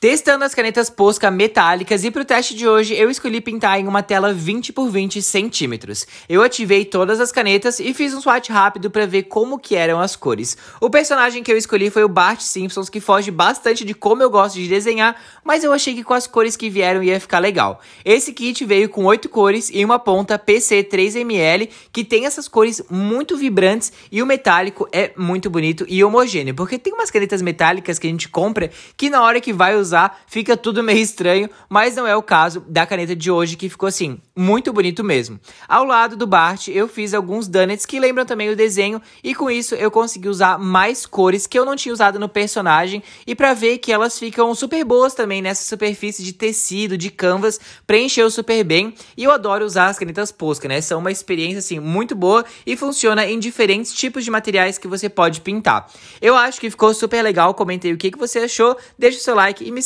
Testando as canetas Posca metálicas e para o teste de hoje eu escolhi pintar em uma tela 20 por 20 centímetros. Eu ativei todas as canetas e fiz um swatch rápido para ver como que eram as cores. O personagem que eu escolhi foi o Bart Simpsons, que foge bastante de como eu gosto de desenhar, mas eu achei que com as cores que vieram ia ficar legal. Esse kit veio com 8 cores e uma ponta PC 3ml, que tem essas cores muito vibrantes e o metálico é muito bonito e homogêneo, porque tem umas canetas metálicas que a gente compra que na hora que vai usar usar, fica tudo meio estranho, mas não é o caso da caneta de hoje que ficou assim, muito bonito mesmo. Ao lado do Bart, eu fiz alguns donuts que lembram também o desenho e com isso eu consegui usar mais cores que eu não tinha usado no personagem e para ver que elas ficam super boas também nessa superfície de tecido, de canvas, preencheu super bem e eu adoro usar as canetas Posca, né? São uma experiência assim muito boa e funciona em diferentes tipos de materiais que você pode pintar. Eu acho que ficou super legal, comentei o que, que você achou, deixa o seu like e me